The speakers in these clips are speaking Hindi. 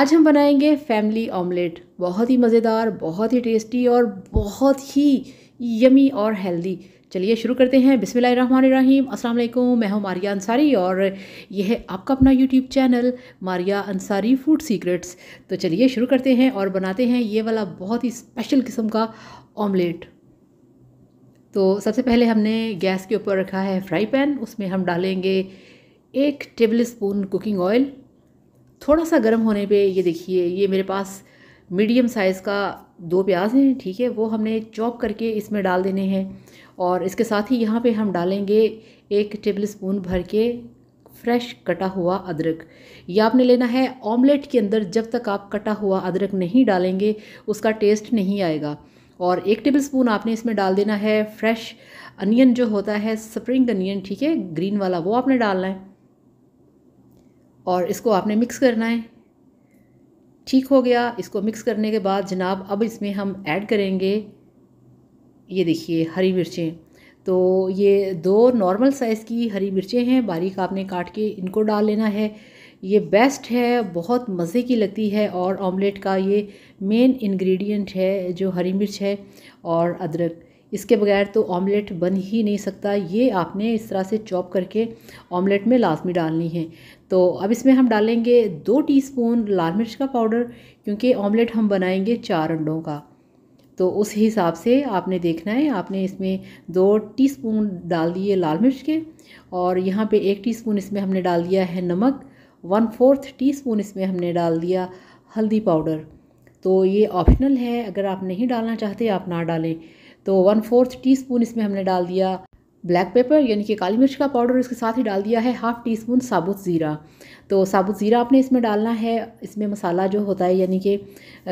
आज हम बनाएंगे फैमिली ऑमलेट बहुत ही मज़ेदार बहुत ही टेस्टी और बहुत ही यमी और हेल्दी चलिए शुरू करते हैं बिसमीम अस्सलाम वालेकुम मैं हूं मारिया अंसारी और यह है आपका अपना YouTube channel Maria Ansari food secrets तो चलिए शुरू करते हैं और बनाते हैं ये वाला बहुत ही स्पेशल किस्म का ऑमलेट तो सबसे पहले हमने गैस के ऊपर रखा है फ्राई पैन उसमें हम डालेंगे एक टेबल स्पून कुकिंग ऑयल थोड़ा सा गर्म होने पे ये देखिए ये मेरे पास मीडियम साइज़ का दो प्याज हैं ठीक है वो हमने चॉप करके इसमें डाल देने हैं और इसके साथ ही यहाँ पे हम डालेंगे एक टेबल स्पून भर के फ्रेश कटा हुआ अदरक ये आपने लेना है ऑमलेट के अंदर जब तक आप कटा हुआ अदरक नहीं डालेंगे उसका टेस्ट नहीं आएगा और एक टेबल स्पून आपने इसमें डाल देना है फ्रेश अनियन जो होता है स्प्रिंग अनियन ठीक है ग्रीन वाला वो आपने डालना है और इसको आपने मिक्स करना है ठीक हो गया इसको मिक्स करने के बाद जनाब अब इसमें हम ऐड करेंगे ये देखिए हरी मिर्चें तो ये दो नॉर्मल साइज़ की हरी मिर्चें हैं बारीक आपने काट के इनको डाल लेना है ये बेस्ट है बहुत मज़े की लगती है और ऑमलेट का ये मेन इंग्रेडिएंट है जो हरी मिर्च है और अदरक इसके बगैर तो ऑमलेट बन ही नहीं सकता ये आपने इस तरह से चॉप करके ऑमलेट में लाजमी डालनी है तो अब इसमें हम डालेंगे दो टीस्पून लाल मिर्च का पाउडर क्योंकि ऑमलेट हम बनाएंगे चार अंडों का तो उस हिसाब से आपने देखना है आपने इसमें दो टीस्पून डाल दिए लाल मिर्च के और यहाँ पे एक टीस्पून इसमें हमने डाल दिया है नमक वन फोर्थ टीस्पून इसमें हमने डाल दिया हल्दी पाउडर तो ये ऑप्शनल है अगर आप नहीं डालना चाहते आप ना डालें तो वन फोर्थ टी स्पून इसमें हमने डाल दिया ब्लैक पेपर यानी कि काली मिर्च का पाउडर इसके साथ ही डाल दिया है हाफ़ टी स्पून साबुत ज़ीरा तो साबुत ज़ीरा आपने इसमें डालना है इसमें मसाला जो होता है यानी कि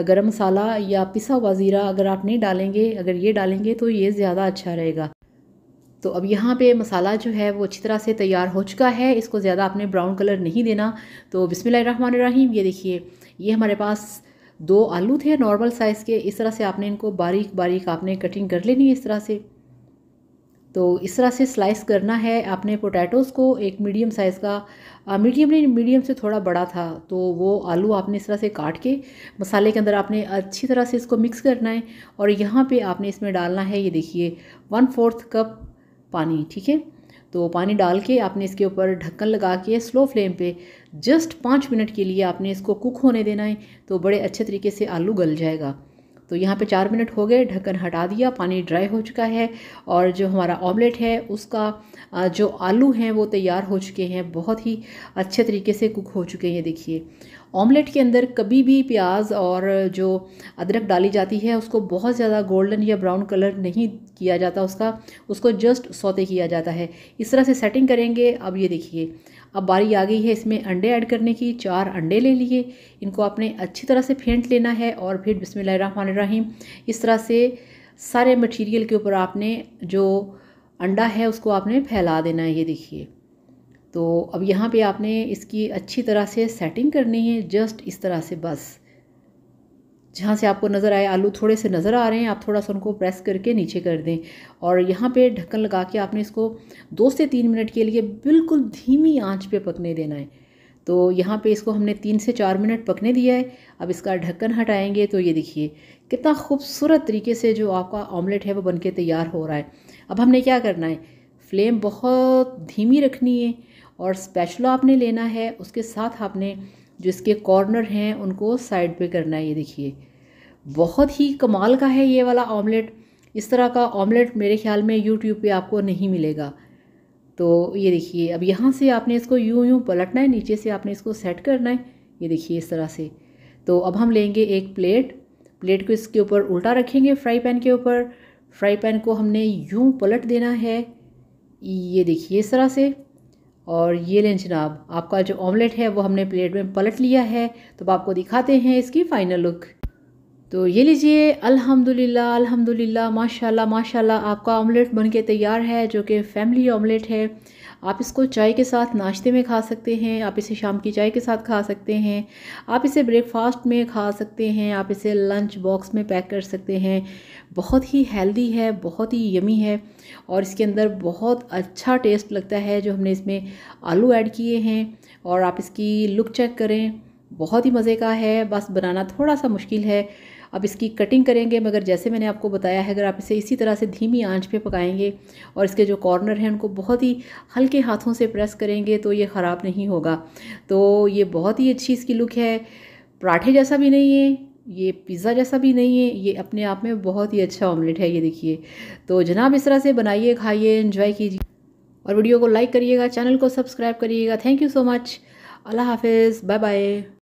गरम मसाला या पिसा हुआ ज़ीरा अगर आप नहीं डालेंगे अगर ये डालेंगे तो ये ज़्यादा अच्छा रहेगा तो अब यहाँ पे मसाला जो है वो अच्छी तरह से तैयार हो चुका है इसको ज़्यादा आपने ब्राउन कलर नहीं देना तो बिसमिल्ल रहीम ये देखिए ये हमारे पास दो आलू थे नॉर्मल साइज़ के इस तरह से आपने इनको बारीक बारीक आपने कटिंग कर लेनी है इस तरह से तो इस तरह से स्लाइस करना है आपने पोटैटोज़ को एक मीडियम साइज़ का मीडियम नहीं मीडियम से थोड़ा बड़ा था तो वो आलू आपने इस तरह से काट के मसाले के अंदर आपने अच्छी तरह से इसको मिक्स करना है और यहाँ पे आपने इसमें डालना है ये देखिए वन फोर्थ कप पानी ठीक है तो पानी डाल के आपने इसके ऊपर ढक्कन लगा के स्लो फ्लेम पे जस्ट पाँच मिनट के लिए आपने इसको कुक होने देना है तो बड़े अच्छे तरीके से आलू गल जाएगा तो यहाँ पे चार मिनट हो गए ढक्कन हटा दिया पानी ड्राई हो चुका है और जो हमारा ऑमलेट है उसका जो आलू हैं वो तैयार हो चुके हैं बहुत ही अच्छे तरीके से कुक हो चुके हैं देखिए ऑमलेट के अंदर कभी भी प्याज और जो अदरक डाली जाती है उसको बहुत ज़्यादा गोल्डन या ब्राउन कलर नहीं किया जाता उसका उसको जस्ट सौते किया जाता है इस तरह से सेटिंग करेंगे अब ये देखिए अब बारी आ गई है इसमें अंडे ऐड करने की चार अंडे ले लिए इनको आपने अच्छी तरह से फेंट लेना है और फिर बिसमीम इस तरह से सारे मटेरियल के ऊपर आपने जो अंडा है उसको आपने फैला देना है ये देखिए तो अब यहाँ पे आपने इसकी अच्छी तरह से सेटिंग करनी है जस्ट इस तरह से बस जहाँ से आपको नज़र आए आलू थोड़े से नज़र आ रहे हैं आप थोड़ा सा उनको प्रेस करके नीचे कर दें और यहाँ पे ढक्कन लगा के आपने इसको दो से तीन मिनट के लिए बिल्कुल धीमी आंच पे पकने देना है तो यहाँ पे इसको हमने तीन से चार मिनट पकने दिया है अब इसका ढक्कन हटाएंगे तो ये देखिए कितना खूबसूरत तरीके से जो आपका ऑमलेट है वो बन के तैयार हो रहा है अब हमने क्या करना है फ्लेम बहुत धीमी रखनी है और स्पैचुला आपने लेना है उसके साथ आपने जो इसके कॉर्नर हैं उनको साइड पे करना है ये देखिए बहुत ही कमाल का है ये वाला ऑमलेट इस तरह का ऑमलेट मेरे ख्याल में यूट्यूब पे आपको नहीं मिलेगा तो ये देखिए अब यहाँ से आपने इसको यूं यूं पलटना है नीचे से आपने इसको सेट करना है ये देखिए इस तरह से तो अब हम लेंगे एक प्लेट प्लेट को इसके ऊपर उल्टा रखेंगे फ्राई पैन के ऊपर फ्राई पैन को हमने यूँ पलट देना है ये देखिए इस तरह से और ये लें जनाब आपका जो ऑमलेट है वो हमने प्लेट में पलट लिया है तो आपको दिखाते हैं इसकी फ़ाइनल लुक तो ये लीजिए अल्हम्दुलिल्लाह अल्हम्दुलिल्लाह माशाल्लाह माशाल्लाह आपका ऑमलेट बन के तैयार है जो कि फैमिली ऑमलेट है आप इसको चाय के साथ नाश्ते में खा सकते हैं आप इसे शाम की चाय के साथ खा सकते हैं आप इसे ब्रेकफास्ट में खा सकते हैं आप इसे लंच बॉक्स में पैक कर सकते हैं बहुत ही हेल्दी है बहुत ही यमी है और इसके अंदर बहुत अच्छा टेस्ट लगता है जो हमने इसमें आलू ऐड किए हैं और आप इसकी लुक चेक करें बहुत ही मज़े का है बस बनाना थोड़ा सा मुश्किल है अब इसकी कटिंग करेंगे मगर जैसे मैंने आपको बताया है अगर आप इसे इसी तरह से धीमी आंच पे पकाएंगे और इसके जो कॉर्नर हैं उनको बहुत ही हल्के हाथों से प्रेस करेंगे तो ये ख़राब नहीं होगा तो ये बहुत ही अच्छी इसकी लुक है पराठे जैसा भी नहीं है ये पिज़्ज़ा जैसा भी नहीं है ये अपने आप में बहुत ही अच्छा ऑमलेट है ये देखिए तो जनाब इस तरह से बनाइए खाइए इन्जॉय कीजिए और वीडियो को लाइक करिएगा चैनल को सब्सक्राइब करिएगा थैंक यू सो मच अल्लाह हाफिज़ बाय बाय